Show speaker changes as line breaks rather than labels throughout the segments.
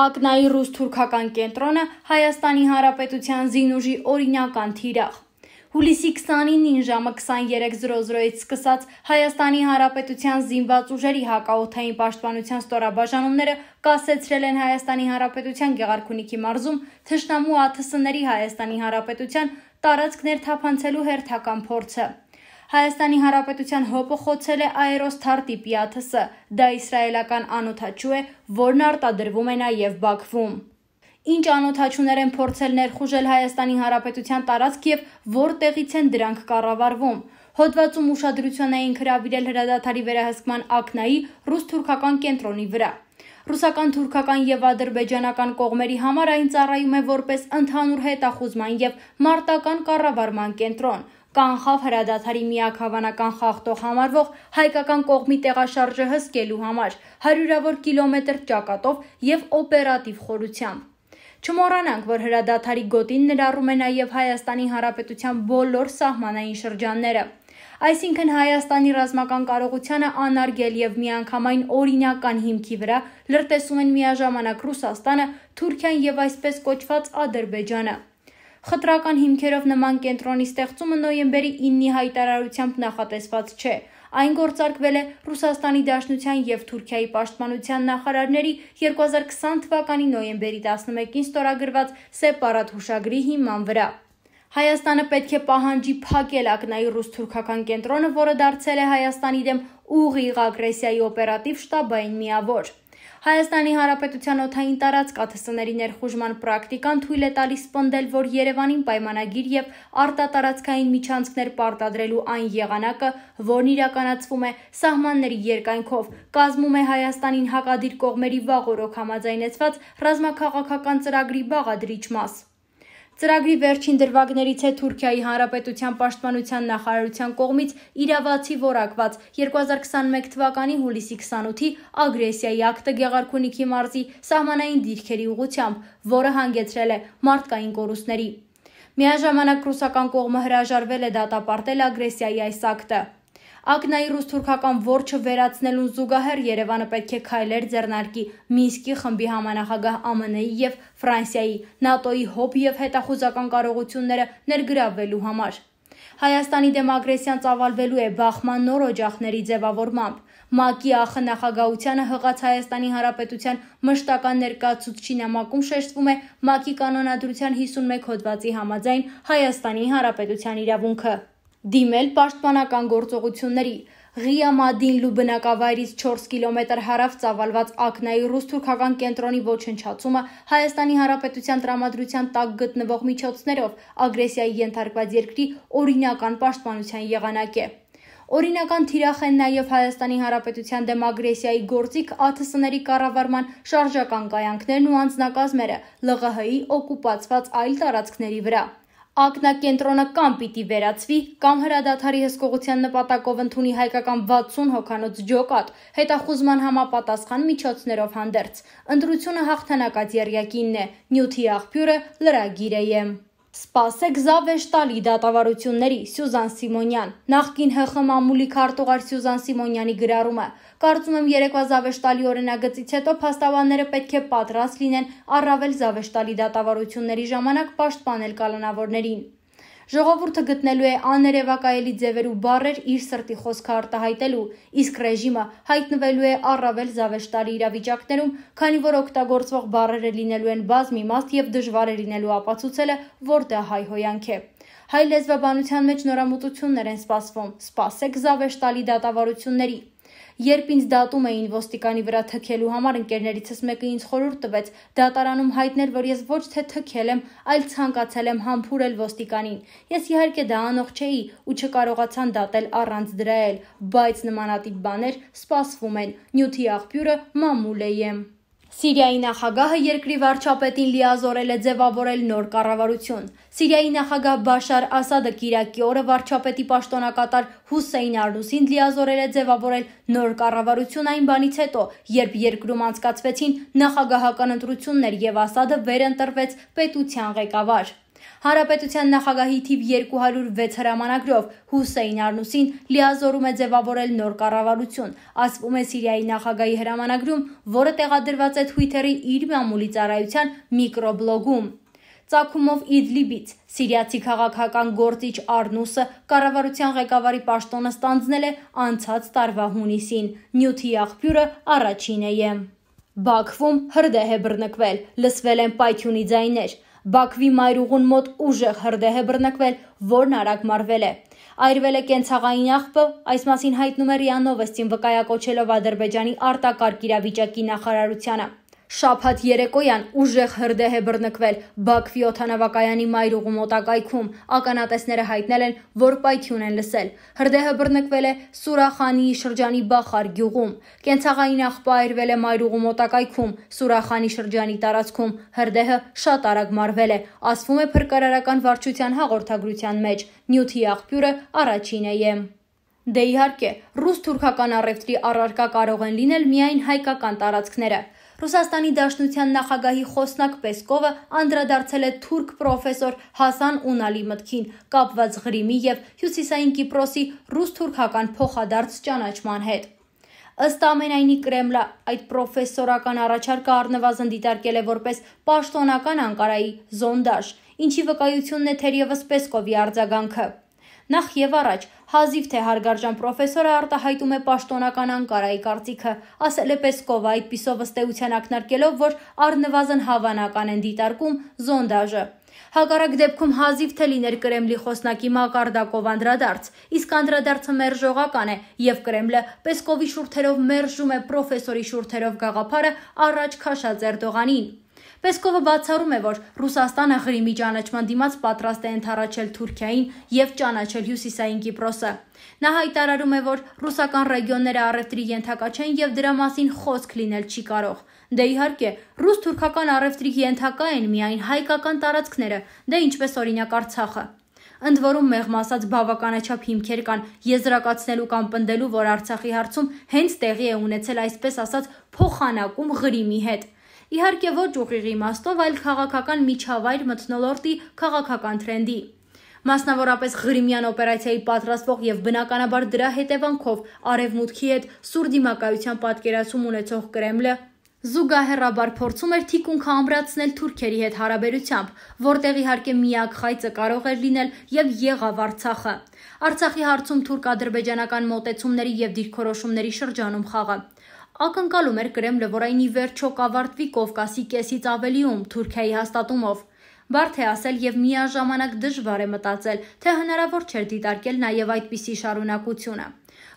Ակնայի ռուս-թուրքական կենտրոնը Հայաստանի Հանրապետության զինուժի օրինական թիրախ։ Հուլիսի 29-ին ժամը 23:00-ից սկսած Հայաստանի Հանրապետության զինված ուժերի հակաօթային պաշտպանության ստորաբաժանումները կասեցրել են Հայաստանի Հանրապետության Գեղարքունիքի մարզում թշնամու ԱԹՍ-ների Հայաստանի Հանրապետության տարածքներ թափանցելու հերթական փորձը։ Հայաստանի Հանրապետության ՀՕՊ-ը խոցել է Aeros Thartip յաթսը։ Դա իսրայելական անօթաչու է, որն արտադրվում է նաև Բաքվում։ Ինչ անօթաչուներ են փորձել ներխուժել Հայաստանի Հանրապետության տարածք եւ որտեղից են դրանք կառավարվում։ Հոդվածում ուշադրություն էին հրավիրել հրադադարի վերահսկման ակնայի ռուս-թուրքական կենտրոնի վրա։ Ռուսական-թուրքական եւ ադրբեջանական կողմերի համար այն ծառայում է որպես ընդհանուր հետախուզման եւ մարտական կառավարման կենտրոն, կանխավ հրադադարի միակ հավանական խախտող համարվող հայկական կողմի տեղաշարժը հսկելու համար հարյուրավոր կիլոմետր ճակատով եւ օպերատիվ խորությամբ։ Չմոռանանք, որ հրադադարի գոտին ներառում է նաեւ Հայաստանի Հանրապետության բոլոր սահմանային շրջանները։ Այսինքն Հայաստանի ռազմական կարողությունը անարգել եւ միանգամայն օրինական հիմքի վրա լրտեսում են միաժամանակ Ռուսաստանը, Թուրքիան եւ այսպես կոչված Ադրբեջանը։ Խտրական հիմքերով նման կենտրոնի ստեղծումը նոյեմբերի 9-ի հայտարարությամբ նախատեսված չէ։ Այն գործարկվել է Ռուսաստանի Դաշնության եւ Թուրքիայի Պաշտպանության նախարարների 2020 թվականի նոյեմբերի 11-ին ստորագրված սեպարատ հուշագրի հիման վրա։ Հայաստանը պետք է պահանջի փակել ակնայի ռուս-թուրքական կենտրոնը, որը դարձել է Հայաստանի դեմ ուղիղ ագրեսիայի օպերատիվ շտաբային միավոր։ Հայաստանի Հանրապետության օթային տարածք ԱԹՍ-ների ներխուժման պրակտիկան թույլ է տալիս պնդել, որ Երևանին պայմանագիր եւ արտատարածքային միջանցքներ պարտադրելու այն եղանակը, որն իրականացվում է սահմանների երկայնքով, կազմում է Հայաստանին հակադիր կողմերի վաղ օրոք համաձայնեցված ռազմաքաղաքական ծրագրի բաղադրիչ մաս։ Ծրագրի վերջին դրվագներից է Թուրքիայի Հանրապետության Պաշտպանության նախարարության կողմից իրավացի որակված 2021 թվականի հուլիսի 28-ի ագրեսիայի ակտը Գեղարքունիքի մարզի սահմանային դիրքերի ուղությամբ, որը հանգեցրել է մարդկային կորուստների։ Միաժամանակ ռուսական կողմը հրաժարվել է դատապարտել ագրեսիայի այս ակտը։ Ակնայի ռուս-թուրքական ворչը վերացնելուն զուգահեռ Երևանը պետք է քայլեր ձեռնարկի Մինսկի խմբի համանախագահ ԱՄՆ-ի եւ Ֆրանսիայի, ՆԱՏՕ-ի հոբ եւ հետախուզական կարողությունները ներգրավվելու համար։ Հայաստանի դեմ ագրեսիան ծավալվելու է բախման նոր օջախների ձևավորմամբ։ ՄԱԿ-ի ԱԽ նախագահությանը հղած Հայաստանի Հանրապետության մշտական ներկայացուցչի նամակում շեշտվում է ՄԱԿ-ի կանոնադրության 51 հոդվածի համաձայն Հայաստանի Հանրապետության իրավունքը դիմել պաշտպանական գործողությունների։ Ղիամադին լու բնակավայրից 4 կիլոմետր հարավ ծավալված Ակնայի ռուս-թուրքական կենտրոնի ոչնչացումը Հայաստանի Հանրապետության տրամադրության տակ գտնվող միջոցներով ագրեսիայի ենթարկված երկրի օրինական պաշտպանության եղանակ է։ Օրինական թիրախ են նաև Հայաստանի Հանրապետության դեմ ագրեսիայի գործիք ԱԹՍ-ների կառավարման շարժական կայանքներն ու անձնակազմերը ԼՂՀ-ի օկուպացված այլ տարածքների վրա ակնակենտրոնը կամ պիտի վերացվի, կամ հրադադարի հսկողության նպատակով ընդունի հայկական 60 հոկանոց ջոկատ, հետախուզման համապատասխան միջոցներով հանդերձ։ Ընտրությունը հաղթանակած երյակինն է, նյութի աղբյուրը լրագիր է եմ։ Սպասեք զավեշտալի դատավարությունների Սյուզան Սիմոնյան։ Նախկին ՀԽՄ մամուլի քարտուղար Սյուզան Սիմոնյանի գրառումը։ Կարծում եմ երեկվա զավեշտալի օրենագծից հետո փաստաբանները պետք է պատրաստ լինեն առավել զավեշտալի դատավարությունների ժամանակ պաշտպանել կալանավորներին։ Ժողովուրդը գտնելու է աներևակայելի ձևեր ու բարեր իր սրտի խոսքը արտահայտելու, իսկ ռեժիմը հայտնվելու է առավել զավեշտարի իրավիճակներում, քանի որ օգտագործվող բարերը լինելու են բազմիմաստ եւ դժվար է լինելու ապացուցելը, որտեղ հայհոյանք է։ Հայ լեզվաբանության մեջ նորամուտություններ են սպասվում։ Սպասեք զավեշտալի դատավարությունների։ Երբ ինձ դատում էին ոստիկանի վրա թքելու համար, ընկերներիցս մեկը ինձ խորհուրդ տվեց դատարանում հայտնել, որ ես ոչ թե թքել եմ, այլ ցանկացել եմ համբուրել ոստիկանին։ Ես իհարկե դա անող չէի ու չկարողացան դատել առանց դրա էլ, բայց նմանատիպ բաներ սպասվում են։ Նյութի աղբյուրը մամուլ եմ։ Սիրիայի նախագահը երկրի վարչապետին լիազորել է ձևավորել նոր կառավարություն։ Սիրիայի նախագահ Բաշար Ասադը Կիրակի օրը վարչապետի պաշտոնակատար Հուսեյն Արնուսին լիազորել է ձևավորել նոր կառավարություն այն բանից հետո, երբ երկրում անցկացվեցին նախագահական ընտրություններ եւ Ասադը վերընտրվեց պետության ղեկավար։ Հանրապետության նախագահի թիվ 206 հրամանագրով Հուսեյն Արնուսին լիազորում է ձևավորել նոր կառավարություն, ասվում է Սիրիայի նախագահի հրամանագրում, որը տեղադրված է Twitter-ի իր մամուլի ծառայության միկրոբլոգում։ Ծակումով Իդլիբից Սիրիացի քաղաքական գործիչ Արնուսը կառավարության ղեկավարի պաշտոնը ստանձնել է անցած տարվա հունիսին։ Նյութի աղբյուրը առաջինն է։ Բաքվում հրդեհ է բռնկվել, լսվել են պայթյունի ձայներ։ Բաքվի մայրուղուն մոտ ուժեղ հրդեհ է բռնկվել, որն արագ մարվել է։ Այրվել է կենցաղային աղբը, այս մասին հայտնում է Ռիանովեստին վկայակոչելով Ադրբեջանի արտակարգ իրավիճակի նախարարությանը։ Շաբաթ երեկոյան ուժեղ հրդեհ է բռնկվել Բաքվի օթանավակայանի մայրուղու մոտակայքում։ Ականատեսները հայտնել են, որ պայթյուն են լսել։ Հրդեհը բռնկվել է Սուրախանիի շրջանի Բախար գյուղում։ Կենցաղային աղբայրվել է մայրուղու մոտակայքում։ Սուրախանի շրջանի տարածքում հրդեհը շատ արագ մարվել է, ասվում է փրկարարական վարչության հաղորդագրության մեջ։ Նյութի աղբյուրը առաջինն է։ Դե իհարկե, ռուս-թուրքական առևտրի առարկա կարող են լինել միայն հայկական տարածքները։ Ռուսաստանի Դաշնության նախագահի խոսնակ Պեսկովը անդրադարձել է թուրք պրոֆեսոր Հասան Ունալի մտքին կապված Ղրիմի եւ Հյուսիսային Կիպրոսի ռուս-թուրքական փոխադարձ ճանաչման հետ։ Ըստ ամենայնի Կրեմլը այդ պրոֆեսորական առաջարկը առնվազն դիտարկել է որպես պաշտոնական Անկարայի զոնդաժ, ինչի վկայությունն է թերևս Պեսկովի արձագանքը։ Նախ եւ առաջ հազիվ թե հարգարժան պրոֆեսորը արտահայտում է պաշտոնական Անկարայի կարծիքը, ասել է Պեսկովը այդ պիսով ըստեյության ակնարկելով, որ առնվազն հավանական են դիտարկում զոնդաժը։ Հակառակ դեպքում հազիվ թե լիներ Կրեմլի խոսնակի մակարդակով անդրադարձ, իսկ անդրադարձը մերժողական է եւ Կրեմլը Պեսկովի շուրթերով մերժում է պրոֆեսորի շուրթերով գաղափարը առաջ քաշած Էրդողանին։ Պեսկովը բացառում է, որ Ռուսաստանը Ղրիմի ճանաչման դիմաց պատրաստ է ընդառաջել Թուրքիային եւ ճանաչել Հյուսիսային Կիպրոսը։ Նա հայտարարում է, որ ռուսական ռեգիոնները առևտրի ենթակա չեն եւ դրա մասին խոսք լինել չի կարող։ Դե իհարկե, ռուս-թուրքական առևտրի ենթակա են միայն հայկական տարածքները, դե ինչպես օրինակ Արցախը։ Ընդ որում մեղմ ասած բավականաչափ հիմքեր կան եզրակացնելու կամ պնդելու, որ Արցախի հարցում հենց տեղի է ունեցել այսպես ասած փոխանակում Ղրիմի հետ իհարկե ոչ ուղիղ իմաստով, այլ քաղաքական միջավայր մթնոլորտի քաղաքական տրենդի։ Մասնավորապես Ղրիմյան օպերացիայի պատրաստվող եւ բնականաբար դրա հետևանքով արևմուտքի հետ սուրդիմակայության պատկերացում ունեցող Կրեմլը զուգահեռաբար փորձում էր թիկունքը ամրացնել թուրքերի հետ հարաբերությամբ, որտեղ իհարկե միակ խայծը կարող էր լինել եւ եղավ Արցախը։ Արցախի հարցում թուրք-ադրբեջանական մոտեցումների եւ դիրքորոշումների շրջանում խաղը ակնկալում էր Կրեմլը, որ այն ի վերջո կավարտվի Կովկասի կեսից ավելիում Թուրքիայի հաստատումով։ Բարդ է ասել եւ միաժամանակ դժվար է մտածել, թե հնարավոր չէր դիտարկել նաեւ այդպիսի շարունակությունը։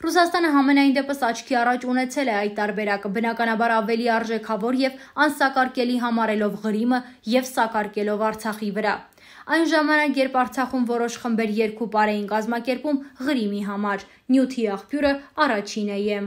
Ռուսաստանը համենայն դեպս աչքի առաջ ունեցել է այդ տարբերակը, բնականաբար ավելի արժեքավոր եւ անսակարկելի համարելով Ղրիմը եւ սակարկելով Արցախի վրա։ Այն ժամանակ, երբ Արցախում որոշ խմբեր երկու պար էին կազմակերպում Ղրիմի համար, Նյութի աղբյուրը առաջինը է։